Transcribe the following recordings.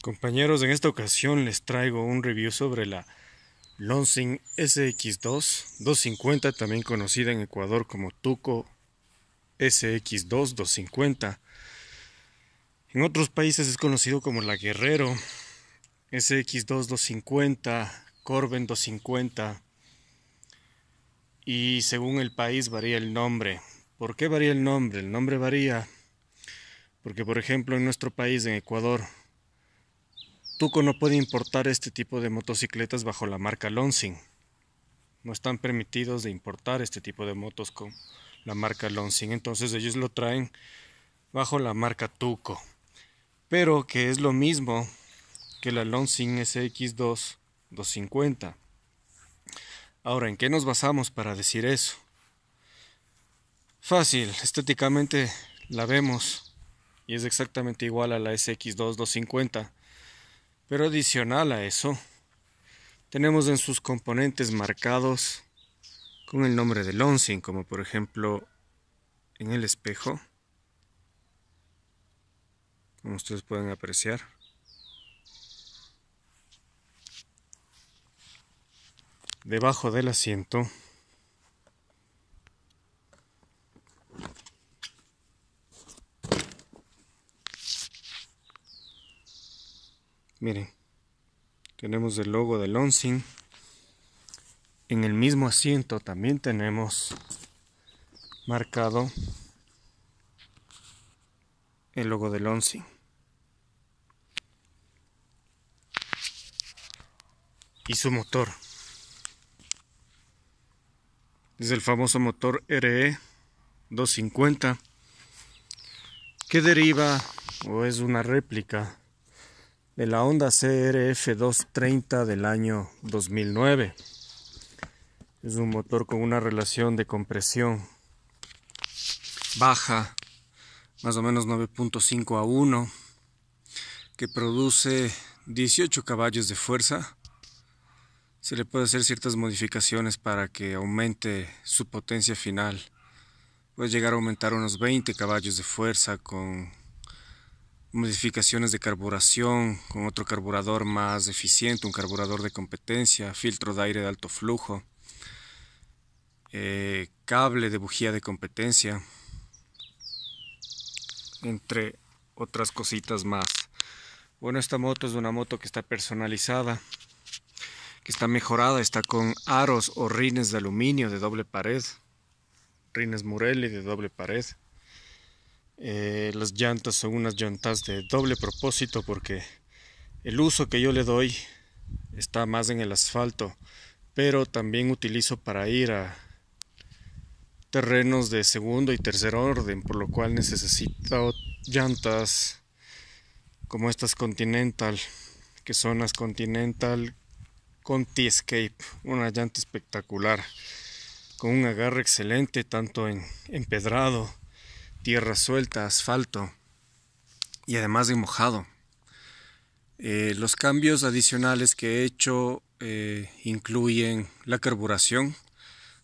Compañeros, en esta ocasión les traigo un review sobre la Lonsing SX2 250, también conocida en Ecuador como Tuco SX2 250. En otros países es conocido como la Guerrero SX2 250, Corben 250 y según el país varía el nombre. ¿Por qué varía el nombre? El nombre varía porque por ejemplo en nuestro país, en Ecuador, Tuco no puede importar este tipo de motocicletas bajo la marca Lonsing. No están permitidos de importar este tipo de motos con la marca Lonsing. Entonces ellos lo traen bajo la marca Tuco. Pero que es lo mismo que la Lonsing SX2 250. Ahora, ¿en qué nos basamos para decir eso? Fácil, estéticamente la vemos y es exactamente igual a la SX2 250 pero adicional a eso, tenemos en sus componentes marcados con el nombre del Onsen, como por ejemplo en el espejo, como ustedes pueden apreciar. Debajo del asiento Miren, tenemos el logo del Lonsing. En el mismo asiento también tenemos marcado el logo del Lonsing. Y su motor. Es el famoso motor RE 250 que deriva o es una réplica de la onda CRF 230 del año 2009. Es un motor con una relación de compresión baja, más o menos 9.5 a 1, que produce 18 caballos de fuerza. Se le puede hacer ciertas modificaciones para que aumente su potencia final. Puede llegar a aumentar unos 20 caballos de fuerza con modificaciones de carburación con otro carburador más eficiente, un carburador de competencia, filtro de aire de alto flujo, eh, cable de bujía de competencia, entre otras cositas más. Bueno, esta moto es una moto que está personalizada, que está mejorada, está con aros o rines de aluminio de doble pared, rines Murelli de doble pared. Eh, las llantas son unas llantas de doble propósito porque el uso que yo le doy está más en el asfalto, pero también utilizo para ir a terrenos de segundo y tercer orden, por lo cual necesito llantas como estas Continental, que son las Continental t Escape, una llanta espectacular, con un agarre excelente tanto en empedrado, tierra suelta, asfalto y además de mojado. Eh, los cambios adicionales que he hecho eh, incluyen la carburación.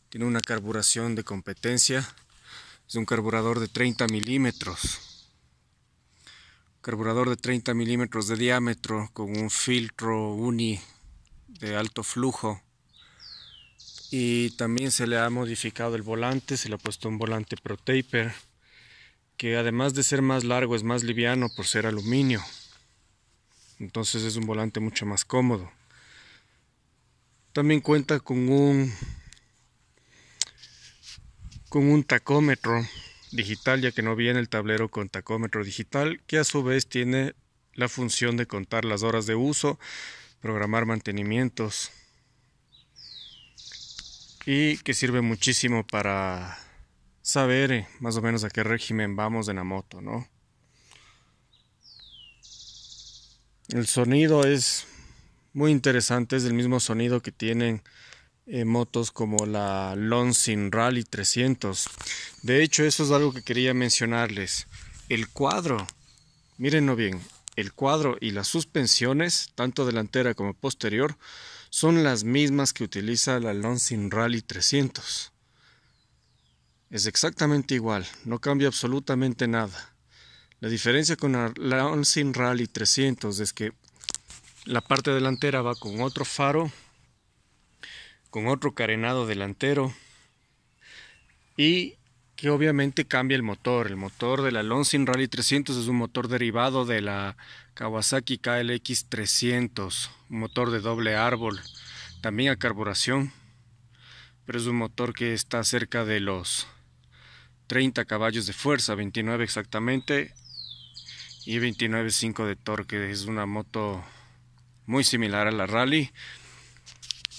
Tiene una carburación de competencia. Es un carburador de 30 milímetros. Carburador de 30 milímetros de diámetro con un filtro uni de alto flujo. Y también se le ha modificado el volante, se le ha puesto un volante pro taper que además de ser más largo es más liviano por ser aluminio. Entonces es un volante mucho más cómodo. También cuenta con un con un tacómetro digital ya que no viene el tablero con tacómetro digital que a su vez tiene la función de contar las horas de uso, programar mantenimientos y que sirve muchísimo para saber eh, más o menos a qué régimen vamos en la moto, ¿no? El sonido es muy interesante, es el mismo sonido que tienen eh, motos como la Lonsing Rally 300. De hecho, eso es algo que quería mencionarles. El cuadro, mírenlo bien, el cuadro y las suspensiones, tanto delantera como posterior, son las mismas que utiliza la Lonsing Rally 300 es exactamente igual, no cambia absolutamente nada. La diferencia con la Lonsing Rally 300 es que la parte delantera va con otro faro, con otro carenado delantero y que obviamente cambia el motor. El motor de la Lonsing Rally 300 es un motor derivado de la Kawasaki KLX 300, un motor de doble árbol, también a carburación, pero es un motor que está cerca de los 30 caballos de fuerza, 29 exactamente, y 29.5 de torque. Es una moto muy similar a la Rally,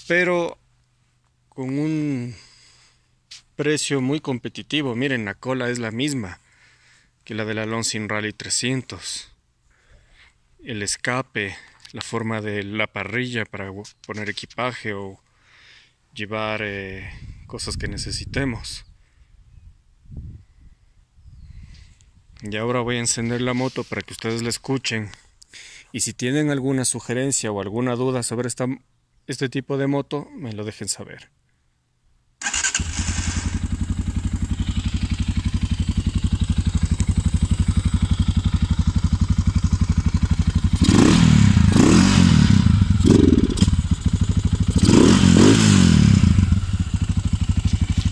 pero con un precio muy competitivo. Miren, la cola es la misma que la del Alonso Rally 300. El escape, la forma de la parrilla para poner equipaje o llevar eh, cosas que necesitemos. Y ahora voy a encender la moto para que ustedes la escuchen. Y si tienen alguna sugerencia o alguna duda sobre esta, este tipo de moto, me lo dejen saber.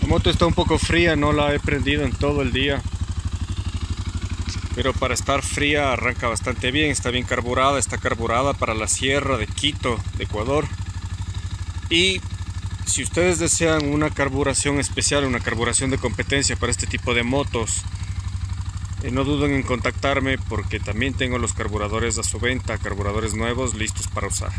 La moto está un poco fría, no la he prendido en todo el día pero para estar fría arranca bastante bien, está bien carburada, está carburada para la sierra de Quito, de Ecuador. Y si ustedes desean una carburación especial, una carburación de competencia para este tipo de motos, eh, no duden en contactarme porque también tengo los carburadores a su venta, carburadores nuevos listos para usar.